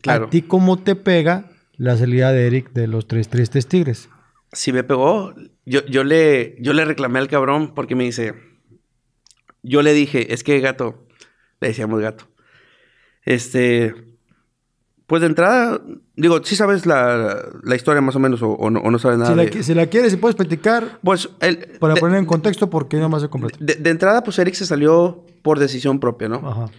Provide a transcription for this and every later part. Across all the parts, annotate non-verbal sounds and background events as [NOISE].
Claro. ¿A ti cómo te pega la salida de Eric de los Tres Tristes Tigres? Si me pegó, yo, yo, le, yo le reclamé al cabrón porque me dice, yo le dije, es que gato, le decíamos gato, este, pues de entrada, digo, si sabes la, historia más o menos o, no, sabes nada. Si la, quieres, si puedes platicar, pues para poner en contexto porque no más se completa. de, entrada, pues Eric se salió por decisión propia, ¿no? Ajá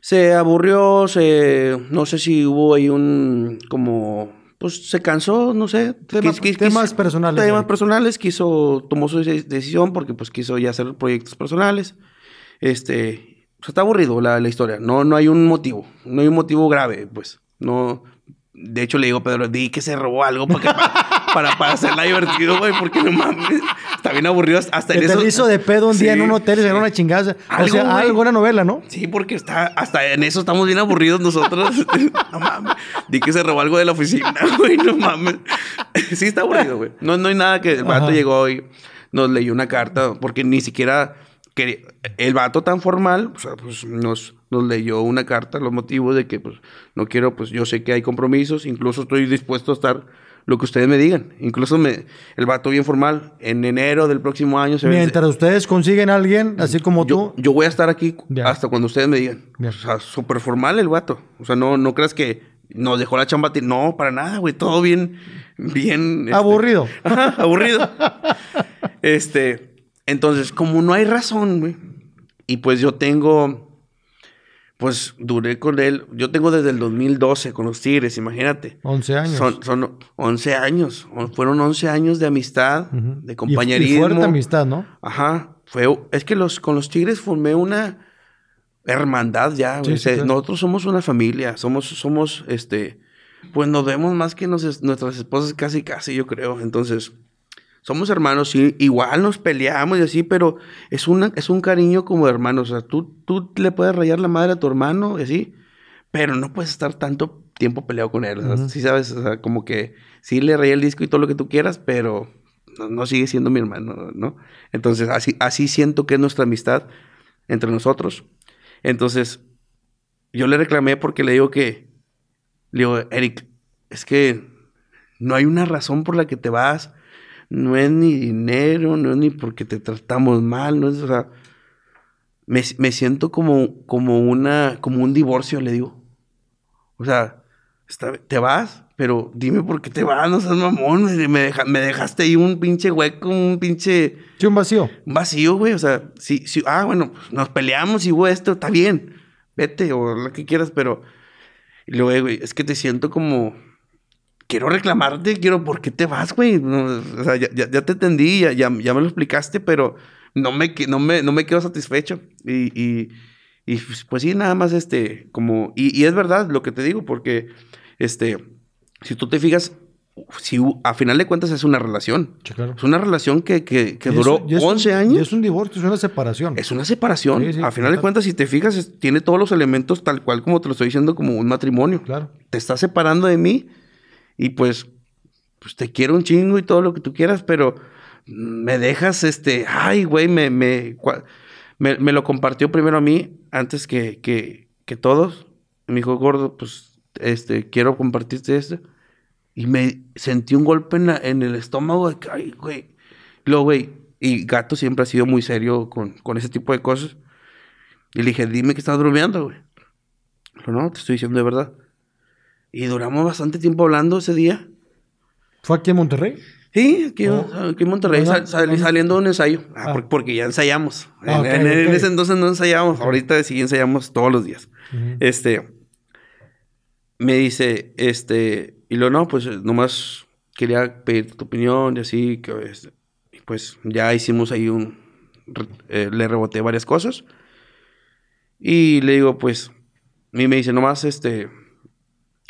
se aburrió, se, no sé si hubo ahí un, como, pues se cansó, no sé. temas personales. Temas personales, quiso, tomó su decisión porque pues quiso ya hacer proyectos personales. Este, o está aburrido la, la historia, no, no hay un motivo, no hay un motivo grave, pues. No, de hecho, le digo a Pedro, di que se robó algo [LAUGHS] para, para, hacerla divertido, güey, porque no mames. Está bien aburrido hasta en eso. hizo de pedo un día en un hotel, se ganó una chingada. o sea, alguna novela, ¿no? Sí, porque está, hasta en eso estamos bien aburridos nosotros. [LAUGHS] no mames. Di que se robó algo de la oficina, [LAUGHS] güey, no mames. sí, está aburrido, güey. No, no hay nada que el vato llegó hoy nos leyó una carta, porque ni siquiera que el vato tan formal, pues, nos, nos leyó una carta, los motivos de que, pues, no quiero, pues, yo sé que hay compromisos, incluso estoy dispuesto a estar lo que ustedes me digan. Incluso me, el vato bien formal, en enero del próximo año se Mientras ustedes consiguen alguien, así como tú. Yo voy a estar aquí hasta cuando ustedes me digan. O sea, súper formal el vato. O sea, no, no creas que nos dejó la chamba. No, para nada, güey. Todo bien, bien. Este, aburrido. [LAUGHS] aburrido. este, entonces, como no hay razón, güey. Y pues yo tengo, pues duré con él, yo tengo desde el 2012 con los Tigres, imagínate. 11 años. Son, 11 años, fueron 11 años de amistad, de compañerismo. Y fuerte amistad, ¿no? Ajá, fue, es que los, con los Tigres formé una hermandad ya, Nosotros somos una familia, somos, somos, este, pues nos vemos más que nuestras esposas casi, casi, yo creo. Entonces, somos hermanos, sí, igual nos peleamos y así, pero es, una, es un cariño como de hermanos. O sea, tú, tú le puedes rayar la madre a tu hermano y así, pero no puedes estar tanto tiempo peleado con él. sí sabes, o como que sí le rayé el disco y todo lo que tú quieras, pero no, sigue siendo mi hermano, ¿no? Entonces, así, así siento que es nuestra amistad entre nosotros. Entonces, yo le reclamé porque le digo que, le digo, Eric, es que no hay una razón por la que te vas no es ni dinero, no es ni porque te tratamos mal, no es, o sea, me, siento como, como, una, como un divorcio, le digo. O sea, te vas, pero dime por qué te vas, no seas mamón, me, dejaste ahí un pinche hueco, un pinche... Sí, un vacío. Un vacío, güey, o sea, si, sí. ah, bueno, pues, nos peleamos y hubo esto, está bien, vete o lo que quieras, pero... luego, es que te siento como quiero reclamarte, quiero, ¿por qué te vas, güey? o sea, ya, ya, te entendí, ya, ya, me lo explicaste, pero no me, no me, no me quedo satisfecho. Y, pues, pues, sí, nada más este, como, y, es verdad lo que te digo, porque este, si tú te fijas, si a final de cuentas es una relación. Es una relación que, que, duró 11 años. es un divorcio, es una separación. Es una separación. a final de cuentas, si te fijas, tiene todos los elementos tal cual como te lo estoy diciendo, como un matrimonio. Claro. Te está separando de mí y pues, pues, te quiero un chingo y todo lo que tú quieras, pero me dejas este, ay, güey, me, me, lo compartió primero a mí antes que, que, todos. Me dijo, gordo, pues, este, quiero compartirte esto. Y me sentí un golpe en, el estómago ay, güey. Lo, güey, y Gato siempre ha sido muy serio con, con ese tipo de cosas. Y le dije, dime que estás bromeando, güey. no, te estoy diciendo de verdad. Y duramos bastante tiempo hablando ese día. ¿Fue aquí en Monterrey? Sí, aquí, en oh. Monterrey, saliendo un ensayo. Ah, ah. Porque, ya ensayamos. Ah, en, ese entonces no ensayamos. Ahorita sí ensayamos todos los días. Este. Me dice, este. Y lo no, pues nomás quería pedir tu opinión y así. Que, este, pues ya hicimos ahí un. Eh, le reboté varias cosas. Y le digo, pues. mí me dice, nomás este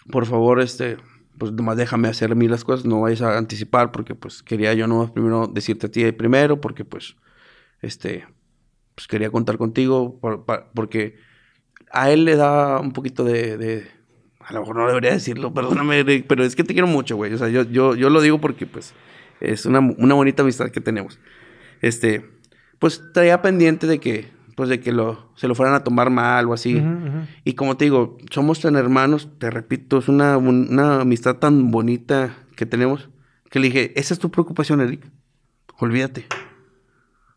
por favor, este, pues nomás déjame hacer mí las cosas, no vayas a anticipar, porque pues quería yo nomás primero decirte a ti primero, porque pues, este, pues quería contar contigo, porque a él le da un poquito de, a lo mejor no debería decirlo, [LAUGHS] perdóname, pero es que te quiero mucho, güey, o sea, yo, yo, lo digo porque pues es una, bonita amistad que tenemos. Este, pues traía pendiente de que pues, de que lo, se lo fueran a tomar mal o así. Y como te digo, somos tan hermanos, te repito, es una, una amistad tan bonita que tenemos, que le dije, esa es tu preocupación, Eric, olvídate,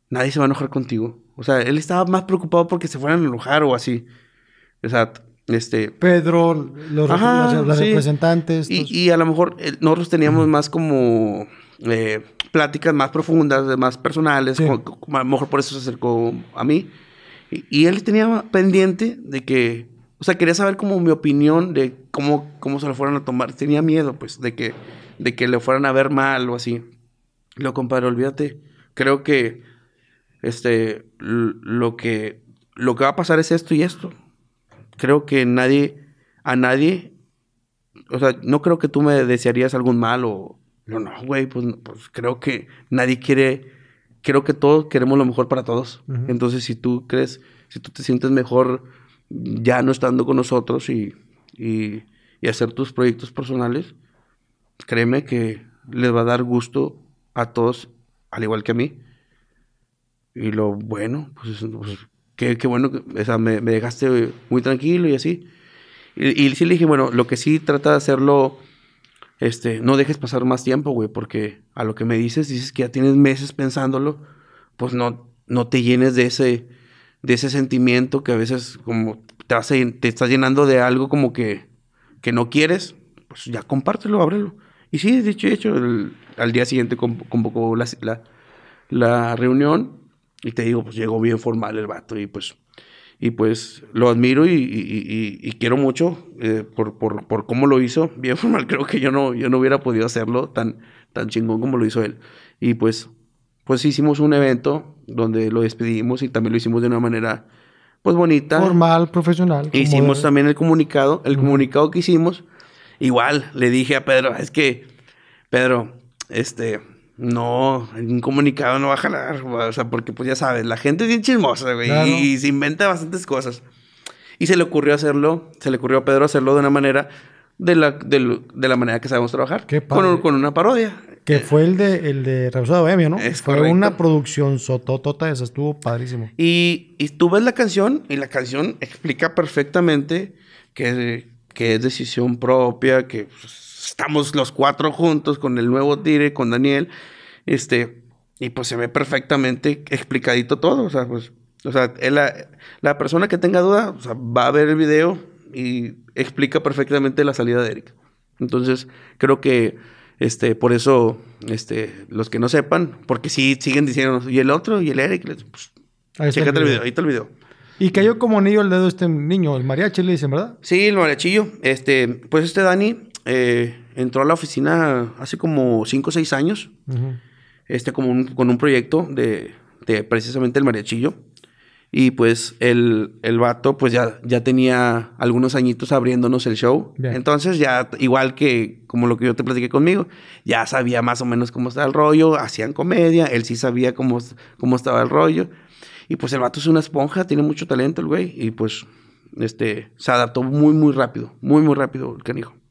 nadie se va a enojar contigo. O sea, él estaba más preocupado porque se fueran a enojar o así. O este... Pedro, los, representantes. Y, a lo mejor eh, nosotros teníamos más como... Eh, pláticas más profundas, más personales, a lo mejor por eso se acercó a mí. Y, él tenía pendiente de que, o sea, quería saber como mi opinión de cómo, cómo se lo fueran a tomar. Tenía miedo, pues, de que, de que le fueran a ver mal o así. Lo compadre, olvídate. Creo que, este, lo que, lo que va a pasar es esto y esto. Creo que nadie, a nadie, o sea, no creo que tú me desearías algún mal o, no, no, güey, pues, pues creo que nadie quiere creo que todos queremos lo mejor para todos. Entonces, si tú crees, si tú te sientes mejor ya no estando con nosotros y, y, hacer tus proyectos personales, créeme que les va a dar gusto a todos, al igual que a mí. Y lo bueno, pues, pues qué, bueno, me, me, dejaste muy tranquilo y así. Y, y sí le dije, bueno, lo que sí trata de hacerlo este, no dejes pasar más tiempo, güey, porque a lo que me dices, dices que ya tienes meses pensándolo, pues no, no te llenes de ese, de ese sentimiento que a veces como te, hace, te estás llenando de algo como que, que no quieres, pues ya compártelo, ábrelo. Y sí, de y hecho, al día siguiente convocó la, la reunión y te digo, pues llegó bien formal el vato y pues y pues lo admiro y, quiero mucho eh, por, cómo lo hizo. [LAUGHS] Bien formal, creo que yo no, yo no hubiera podido hacerlo tan, tan chingón como lo hizo él. Y pues, pues hicimos un evento donde lo despedimos y también lo hicimos de una manera pues bonita. Formal, profesional. Hicimos también el comunicado. El comunicado que hicimos, igual le dije a Pedro, ah, es que, Pedro, este, no, un comunicado no va a jalar, o sea, porque pues ya sabes, la gente es bien chismosa, güey, y se inventa bastantes cosas. Y se le ocurrió hacerlo, se le ocurrió a Pedro hacerlo de una manera, de la, de, la manera que sabemos trabajar, Con, una parodia. Que eh, fue el de, el de ¿no? Es fue una producción sototota, esa estuvo padrísimo. Y, y tú ves la canción, y la canción explica perfectamente que, que es decisión propia, que... Pues, estamos los cuatro juntos con el nuevo Tire, con Daniel, este, y pues se ve perfectamente explicadito todo, o sea, pues, o sea, la, persona que tenga duda, va a ver el video y explica perfectamente la salida de Eric. Entonces, creo que este, por eso, este, los que no sepan, porque sí siguen diciendo, y el otro, y el Eric, pues, el video. ahí está el video. Y cayó como anillo al dedo este niño, el mariachi, le dicen, ¿verdad? Sí, el mariachillo. Este, pues este Dani eh, entró a la oficina hace como 5 o 6 años, este, como con un proyecto de, precisamente el mariachillo. Y pues el, el vato pues ya, ya tenía algunos añitos abriéndonos el show. Entonces ya, igual que como lo que yo te platiqué conmigo, ya sabía más o menos cómo estaba el rollo, hacían comedia, él sí sabía cómo, cómo estaba el rollo. Y pues el vato es una esponja, tiene mucho talento el güey. Y pues este, se adaptó muy, muy rápido, muy, muy rápido el canijo.